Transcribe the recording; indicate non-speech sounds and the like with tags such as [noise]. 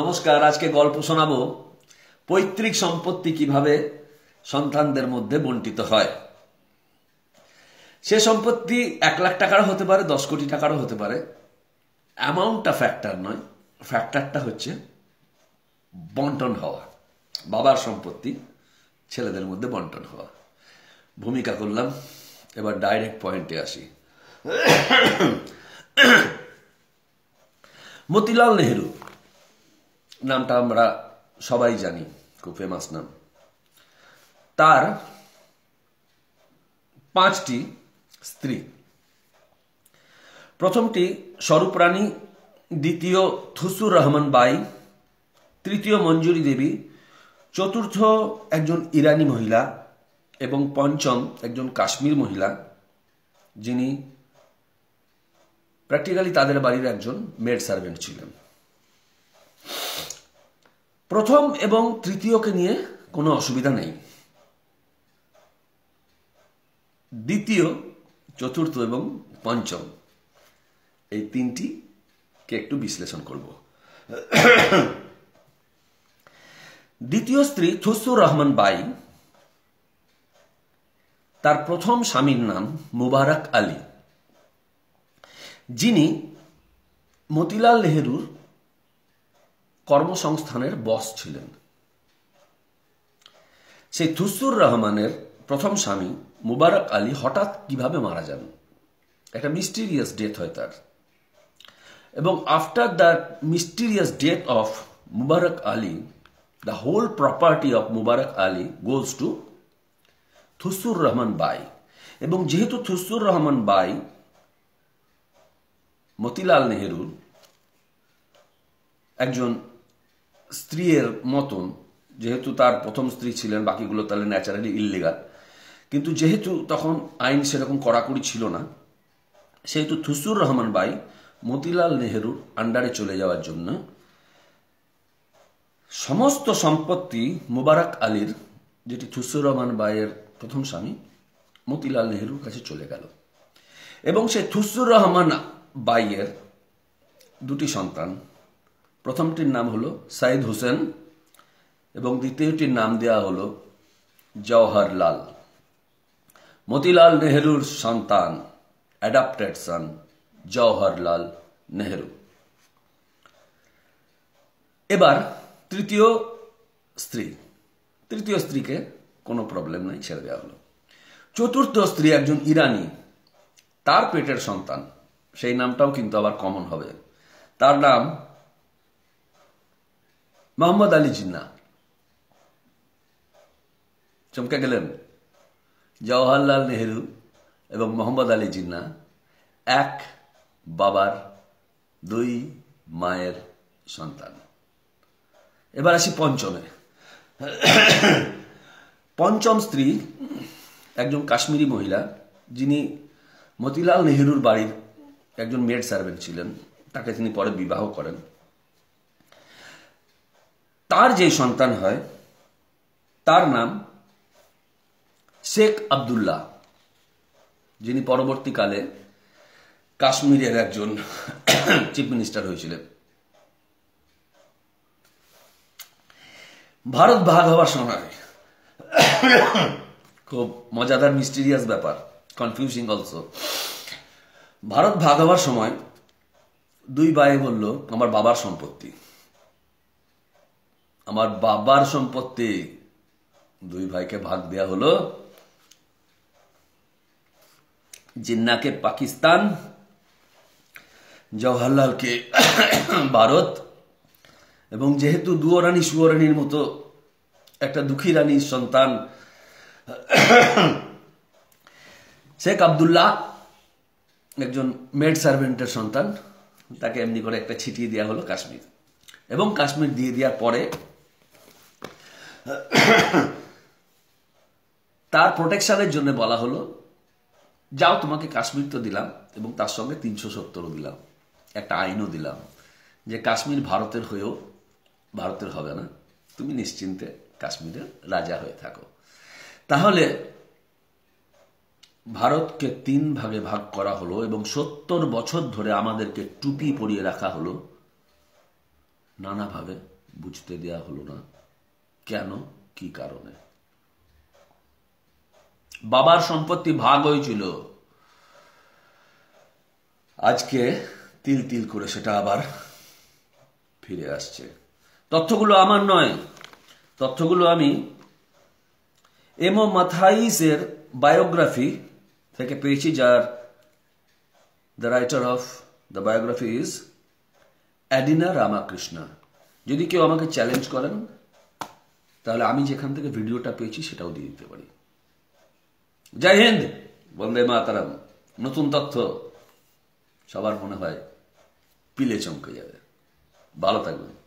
নমস্কার আজকে গল্প শোনাবো পৈতৃক সম্পত্তি কিভাবে সন্তানদের মধ্যে বন্টিত হয় সে সম্পত্তি এক লাখ টাকারও হতে পারে দশ কোটি টাকারও হতে পারে অ্যামাউন্টটা ফ্যাক্টর নয় ফ্যাক্টরটা হচ্ছে বন্টন হওয়া বাবার সম্পত্তি ছেলেদের মধ্যে বন্টন হওয়া ভূমিকা করলাম এবার ডাইরেক্ট পয়েন্টে আসি [coughs] মতিলাল নেহরু নামটা আমরা সবাই জানি খুব ফেমাস নাম তার পাঁচটি স্ত্রী প্রথমটি স্বরূপ রানী দ্বিতীয় থুসুর রহমান বাই তৃতীয় মঞ্জুরি দেবী চতুর্থ একজন ইরানি মহিলা এবং পঞ্চম একজন কাশ্মীর মহিলা যিনি প্র্যাকটিক্যালি তাদের বাড়ির একজন মেড সার্ভেন্ট ছিলেন প্রথম এবং তৃতীয়কে নিয়ে কোনো অসুবিধা নেই দ্বিতীয় চতুর্থ এবং পঞ্চম এই কে একটু বিশ্লেষণ করব দ্বিতীয় স্ত্রী থুসুর রহমান বাই তার প্রথম স্বামীর নাম মুবারক আলী যিনি মতিলাল নেহরুর কর্মসংস্থানের বস ছিলেন সেই থুসুর রহমানের প্রথম স্বামী মুবারক আলী হঠাৎ কিভাবে মারা যান একটা মিস্টিরিয়াস ডেথ হয় তার এবং after the mysterious death of Mubarak Ali the whole property of Mubarak Ali goes to Thusur Rahman Bai এবং যেহেতু থুসুর রহমান বাই মতিলাল নেহরুর একজন স্ত্রীর মতন যেহেতু তার প্রথম স্ত্রী ছিলেন বাকিগুলো তাহলে ন্যাচারালি ইল্লিগাল কিন্তু যেহেতু তখন আইন সেরকম কড়াকড়ি ছিল না সেহেতু থুসুর রহমান বাই মতিলাল নেহেরুর আন্ডারে চলে যাওয়ার জন্য সমস্ত সম্পত্তি মুবারক আলীর যেটি থুসুর রহমান বাইয়ের প্রথম স্বামী মতিলাল নেহরুর কাছে চলে গেল এবং সে থুসুর রহমান বাইয়ের দুটি সন্তান প্রথমটির নাম হলো সাইদ হোসেন এবং দ্বিতীয়টির নাম দেওয়া হলো জওহরলাল মতিলাল নেহরুর সন্তান অ্যাডাপ্টেড সন জওহরলাল নেহরু এবার তৃতীয় স্ত্রী তৃতীয় স্ত্রীকে কোনো প্রবলেম নাই ছেড়ে দেওয়া হলো চতুর্থ স্ত্রী একজন ইরানি তার পেটের সন্তান সেই নামটাও কিন্তু আবার কমন হবে তার নাম মোহাম্মদ আলী জিন্না চমকে গেলেন জওয়াহরলাল নেহেরু এবং মোহাম্মদ আলী জিন্না এক বাবার দুই মায়ের সন্তান এবার আসি পঞ্চমে পঞ্চম স্ত্রী একজন কাশ্মীরি মহিলা যিনি মতিলাল নেহরুর বাড়ির একজন মেড সার্ভেন্ট ছিলেন তাকে তিনি পরে বিবাহ করেন তার যে সন্তান হয় তার নাম শেখ আবদুল্লাহ যিনি পরবর্তীকালে কাশ্মীরের একজন চিফ মিনিস্টার হয়েছিলেন ভারত ভাগ হওয়ার সময় খুব মজাদার মিস্টিরিয়াস ব্যাপার কনফিউজিং অলসো ভারত ভাগ হওয়ার সময় দুই ভাই বলল আমার বাবার সম্পত্তি আমার বাবার সম্পত্তি দুই ভাইকে ভাগ দেয়া হলো জিন্নাকে পাকিস্তান জওয়াহরলালকে ভারত এবং যেহেতু রানী সুয়রানির মতো একটা দুঃখী রানীর সন্তান শেখ আবদুল্লাহ একজন মেড সার্ভেন্টের সন্তান তাকে এমনি করে একটা ছিটিয়ে দেওয়া হলো কাশ্মীর এবং কাশ্মীর দিয়ে দেওয়ার পরে তার প্রোটেকশানের জন্য বলা হলো যাও তোমাকে কাশ্মীর তো দিলাম এবং তার সঙ্গে তিনশো সত্তরও দিলাম একটা আইনও দিলাম যে কাশ্মীর ভারতের হয়েও ভারতের হবে না তুমি নিশ্চিন্তে কাশ্মীরের রাজা হয়ে থাকো তাহলে ভারতকে তিন ভাগে ভাগ করা হলো এবং সত্তর বছর ধরে আমাদেরকে টুপি পরিয়ে রাখা হলো নানাভাবে বুঝতে দেওয়া হলো না কেন কি কারণে বাবার সম্পত্তি ভাগ হয়েছিল আজকে তিল তিল করে সেটা আবার ফিরে আসছে তথ্যগুলো আমার নয় তথ্যগুলো আমি এমো মাথাইসের বায়োগ্রাফি থেকে পেয়েছি যার the writer of the biography is Adina Ramakrishna যদি কেউ আমাকে চ্যালেঞ্জ করেন তাহলে আমি যেখান থেকে ভিডিওটা পেয়েছি সেটাও দিয়ে দিতে পারি জয় হিন্দ বন্দে মাতারাম নতুন তথ্য সবার মনে হয় পিলে চমকে যাবে ভালো থাকবেন